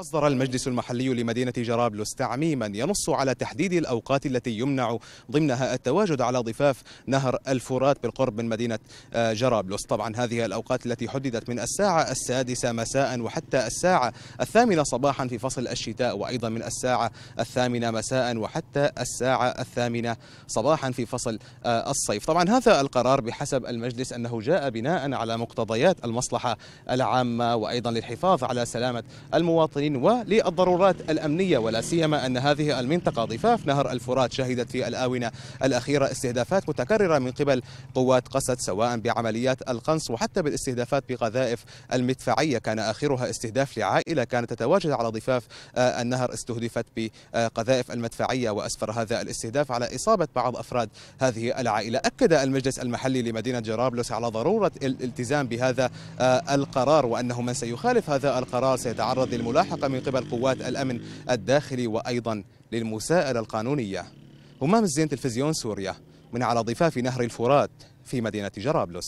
أصدر المجلس المحلي لمدينة جرابلس تعميما ينص على تحديد الأوقات التي يمنع ضمنها التواجد على ضفاف نهر الفرات بالقرب من مدينة آه، جرابلس طبعا هذه الأوقات التي حددت من الساعة السادسة مساء وحتى الساعة الثامنة صباحا في فصل الشتاء وأيضا من الساعة الثامنة مساء وحتى الساعة الثامنة صباحا في فصل آه، الصيف طبعا هذا القرار بحسب المجلس أنه جاء بناء على مقتضيات المصلحة العامة وأيضا للحفاظ على سلامة المواطنين مواطن وللضرورات الأمنية ولا سيما أن هذه المنطقة ضفاف نهر الفرات شهدت في الآونة الأخيرة استهدافات متكررة من قبل قوات قسد سواء بعمليات القنص وحتى بالاستهدافات بقذائف المدفعية كان آخرها استهداف لعائلة كانت تتواجد على ضفاف آه، النهر استهدفت بقذائف المدفعية وأسفر هذا الاستهداف على إصابة بعض أفراد هذه العائلة أكد المجلس المحلي لمدينة جرابلس على ضرورة الالتزام بهذا آه، القرار وأنه من سيخالف هذا القرار سيتعرض للملاحقة الملاحقة من قبل قوات الأمن الداخلي وأيضا للمساءلة القانونية همام الزين تلفزيون سوريا من على ضفاف نهر الفرات في مدينة جرابلس